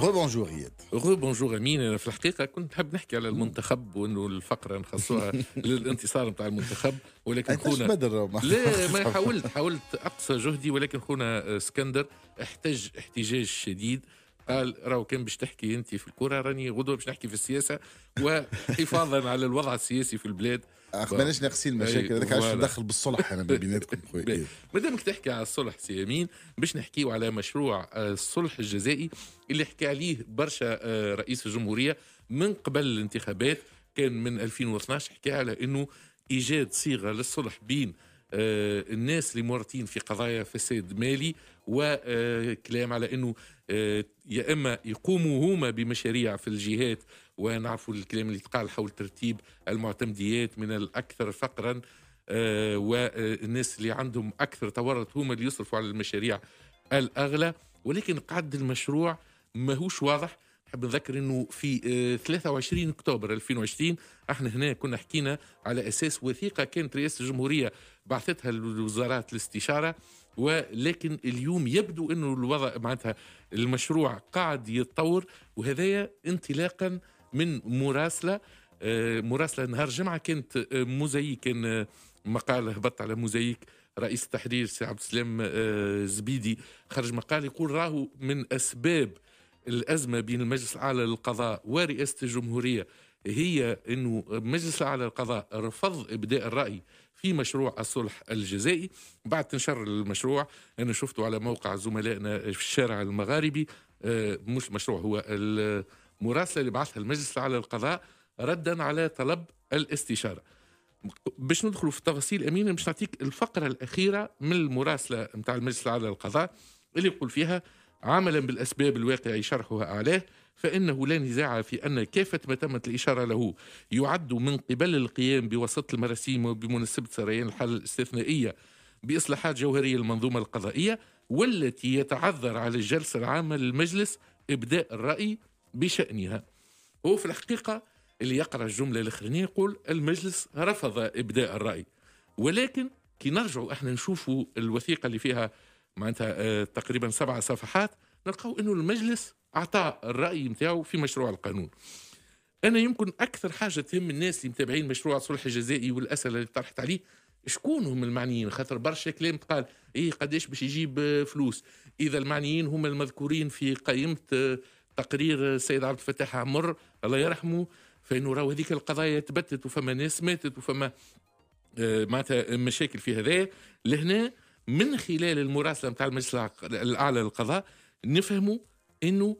ربونجور اياد ربونجور امين انا في الحقيقه كنت نحب نحكي على المنتخب وانه الفقره نخصوها للانتصار نتاع المنتخب ولكن خونا لا ما حاولت حاولت اقصى جهدي ولكن خونا اسكندر احتج احتجاج شديد قال راهو كان باش تحكي انت في الكره راني غدوه باش نحكي في السياسه وحفاظا على الوضع السياسي في البلاد اخ بلاش المشاكل هذاك علاش ندخل بالصلح انا بيناتكم خويا مادامك تحكي على الصلح سي امين باش نحكيو على مشروع آه، الصلح الجزائي اللي حكى عليه برشا آه، رئيس الجمهوريه من قبل الانتخابات كان من 2012 حكى على انه ايجاد صيغه للصلح بين آه، الناس اللي مورطين في قضايا فساد مالي وكلام على انه يا اما يقوموا هما بمشاريع في الجهات ونعرفوا الكلام اللي تقال حول ترتيب المعتمديات من الأكثر فقرا آه، والناس اللي عندهم أكثر تورط هما اللي يصرفوا على المشاريع الأغلى ولكن قعد المشروع ماهوش واضح نحب نذكر انه في 23 آه، اكتوبر 2020 احنا هنا كنا حكينا على اساس وثيقه كانت رئاسه الجمهوريه بعثتها لوزارات الاستشاره ولكن اليوم يبدو انه الوضع معناتها المشروع قاعد يتطور وهذايا انطلاقا من مراسله آه، مراسله نهار جمعه كانت آه، موزايك كان آه، مقال هبط على موزايك رئيس التحرير سي عبد السلام زبيدي خرج مقال يقول راهو من اسباب الازمه بين المجلس الاعلى للقضاء ورئاسه الجمهوريه هي انه المجلس الاعلى للقضاء رفض ابداء الراي في مشروع الصلح الجزائي بعد تنشر المشروع انا شفته على موقع زملائنا في الشارع المغاربي مش مشروع هو مراسله اللي بعثها المجلس الاعلى للقضاء ردا على طلب الاستشاره باش ندخلوا في التفاصيل امينه باش نعطيك الفقره الاخيره من المراسله نتاع المجلس الاعلى للقضاء اللي يقول فيها عملا بالاسباب الواقع شرحها اعلاه فانه لا نزاع في ان كافه ما تمت الاشاره له يعد من قبل القيام بوسط المراسيم وبمناسبه سريان الحاله الاستثنائيه باصلاحات جوهريه للمنظومه القضائيه والتي يتعذر على الجلسه العامه للمجلس ابداء الراي بشأنها هو في الحقيقة اللي يقرأ الجملة الأخرانية يقول المجلس رفض إبداء الرأي ولكن كي نرجعوا احنا نشوفوا الوثيقة اللي فيها معناتها آه، تقريبا سبع صفحات نلقاو انه المجلس اعطى الراي نتاعو في مشروع القانون انا يمكن اكثر حاجه تهم الناس اللي متابعين مشروع الصلح الجزائي والاسئله اللي طرحت عليه شكون هم المعنيين خاطر برشا كلام قال ايه قداش باش يجيب آه، فلوس اذا المعنيين هم المذكورين في قائمه آه، تقرير السيد عبد الفتاح عمر الله يرحمه فانه راهو هذيك القضايا تبتت وفما ناس ماتت وفما آه، معناتها مشاكل في هذا لهنا من خلال المراسله نتاع المجلس الاعلى للقضاء نفهموا انه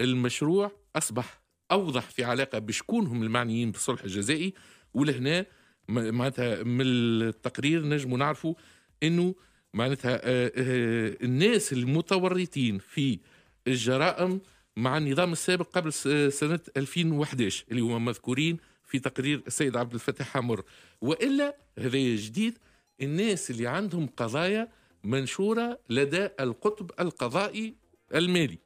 المشروع اصبح اوضح في علاقه بشكون هم المعنيين بالصلح الجزائي ولهنا معناتها من التقرير نجموا نعرفوا انه معناتها آه، آه، الناس المتورطين في الجرائم مع النظام السابق قبل سنة 2011 اللي هما مذكورين في تقرير السيد عبد الفتاح حمر وإلا هذا جديد الناس اللي عندهم قضايا منشورة لدى القطب القضائي المالي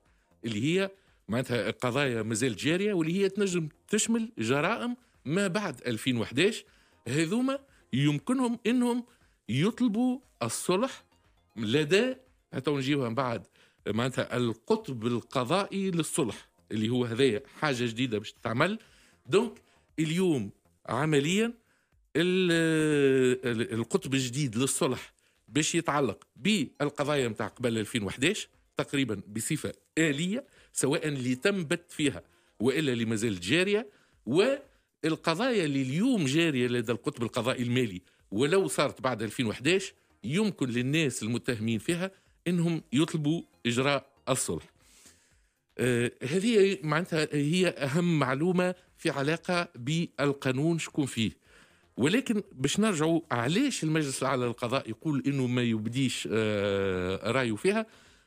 اللي هي معناتها قضايا مازال جارية واللي هي تنجم تشمل جرائم ما بعد 2011 هذوما يمكنهم انهم يطلبوا الصلح لدى حتى نجيوها من بعد معناتها القطب القضائي للصلح اللي هو هذايا حاجه جديده باش تتعمل دونك اليوم عمليا القطب الجديد للصلح باش يتعلق بالقضايا نتاع قبل 2011 تقريبا بصفه اليه سواء اللي تم بت فيها والا اللي مازالت جاريه والقضايا اللي اليوم جاريه لدى القطب القضائي المالي ولو صارت بعد 2011 يمكن للناس المتهمين فيها انهم يطلبوا اجراء الصلح آه، هذه معناتها هي اهم معلومه في علاقه بالقانون شكون فيه ولكن باش نرجعوا علاش المجلس الاعلى للقضاء يقول انه ما يبديش آه، رايه فيها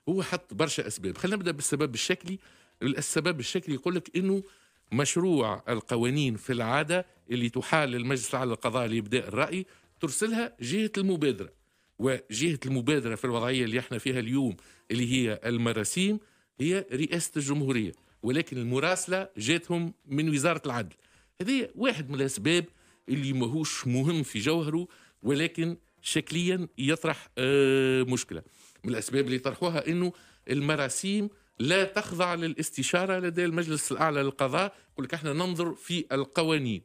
هو حط برشا اسباب خلينا نبدا بالسبب الشكلي السبب الشكلي يقول لك انه مشروع القوانين في العاده اللي تحال للمجلس الاعلى للقضاء لابداء الراي ترسلها جهه المبادره وجهه المبادره في الوضعيه اللي احنا فيها اليوم اللي هي المراسيم هي رئاسه الجمهوريه ولكن المراسله جاتهم من وزاره العدل هذه واحد من الاسباب اللي ماهوش مهم في جوهره ولكن شكليا يطرح آه، مشكله من الاسباب اللي طرحوها انه المراسيم لا تخضع للاستشاره لدى المجلس الاعلى للقضاء يقول لك احنا ننظر في القوانين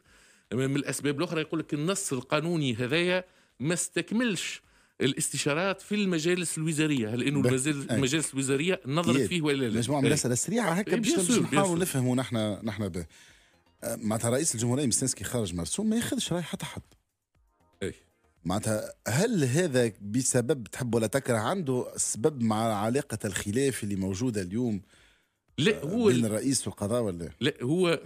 من الاسباب الاخرى يقول لك النص القانوني هذايا ما استكملش الاستشارات في المجالس الوزاريه هل انه المجالس الوزاريه نظرت فيه ولا لا؟ مجموعه من الاسئله إيه. السريعه إيه، هكا باش نحاولوا نفهموا نحن نحن به أه، معناتها رئيس الجمهوريه مستنسكي خارج مرسوم ما ياخذش راي حتى حد اي معناتها هل هذا بسبب تحب ولا تكره عنده سبب مع علاقه الخلاف اللي موجوده اليوم لا أه، هو بين الرئيس والقضاء ولا لا هو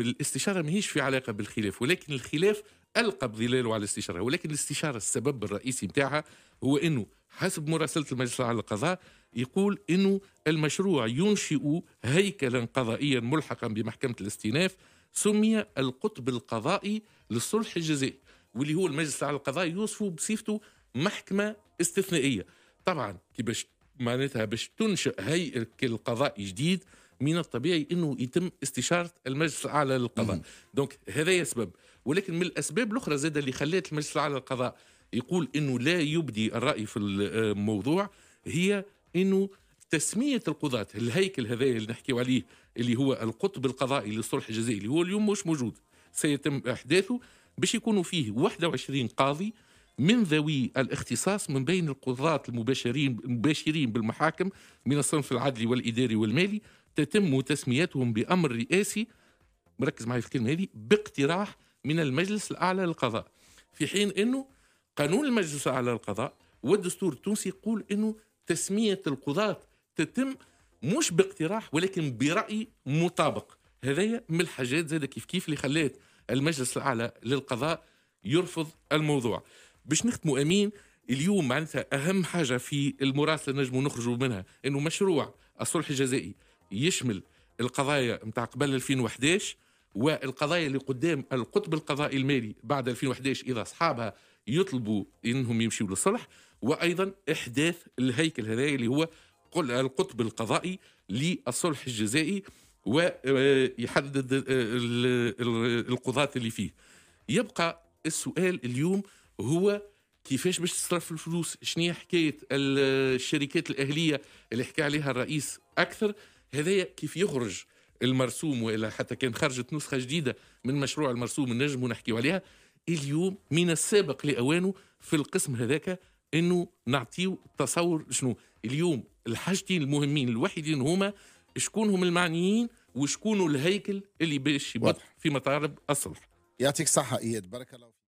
الاستشاره ماهيش في علاقه بالخلاف ولكن الخلاف القى بظلاله على الاستشاره ولكن الاستشاره السبب الرئيسي نتاعها هو انه حسب مراسله المجلس الاعلى للقضاء يقول انه المشروع ينشئ هيكلا قضائيا ملحقا بمحكمه الاستئناف سمي القطب القضائي للصلح الجزائي واللي هو المجلس الاعلى للقضاء يوصفه بصفته محكمه استثنائيه طبعا كي باش معناتها باش تنشئ هيكل قضائي جديد من الطبيعي انه يتم استشاره المجلس الاعلى للقضاء دونك هذا سبب ولكن من الاسباب الاخرى زاد اللي خلات المجلس الاعلى للقضاء يقول انه لا يبدي الراي في الموضوع هي انه تسميه القضاة الهيكل هذا اللي نحكيو عليه اللي هو القطب القضائي للصلح الجزائي اللي هو اليوم مش موجود سيتم احداثه باش يكونوا فيه 21 قاضي من ذوي الاختصاص من بين القضاة المباشرين المباشرين بالمحاكم من الصنف العدلي والاداري والمالي تتم تسميتهم بامر رئاسي مركز معي في الكلمه هذه باقتراح من المجلس الأعلى للقضاء في حين أنه قانون المجلس الأعلى للقضاء والدستور التونسي يقول أنه تسمية القضاة تتم مش باقتراح ولكن برأي مطابق هذايا من الحاجات زاد كيف كيف اللي خلات المجلس الأعلى للقضاء يرفض الموضوع باش نختموا أمين اليوم معناتها أهم حاجة في المراسلة نجموا نخرجوا منها أنه مشروع الصلح الجزائي يشمل القضايا نتاع قبل 2011 والقضايا اللي قدام القطب القضائي المالي بعد 2011 اذا اصحابها يطلبوا انهم يمشوا للصلح وايضا احداث الهيكل هذا اللي هو القطب القضائي للصلح الجزائي ويحدد آه، القضاة اللي فيه يبقى السؤال اليوم هو كيفاش باش تصرف الفلوس شنو هي حكايه الشركات الاهليه اللي حكى عليها الرئيس اكثر هذايا كيف يخرج المرسوم والا حتى كان خرجت نسخه جديده من مشروع المرسوم النجم ونحكي عليها اليوم من السابق لاوانه في القسم هذاك انه نعطيو تصور شنو اليوم الحاجتين المهمين الوحيدين هما شكون هم المعنيين وشكون الهيكل اللي باش يبط في مطالب الصلح يعطيك صحه اياد بارك الله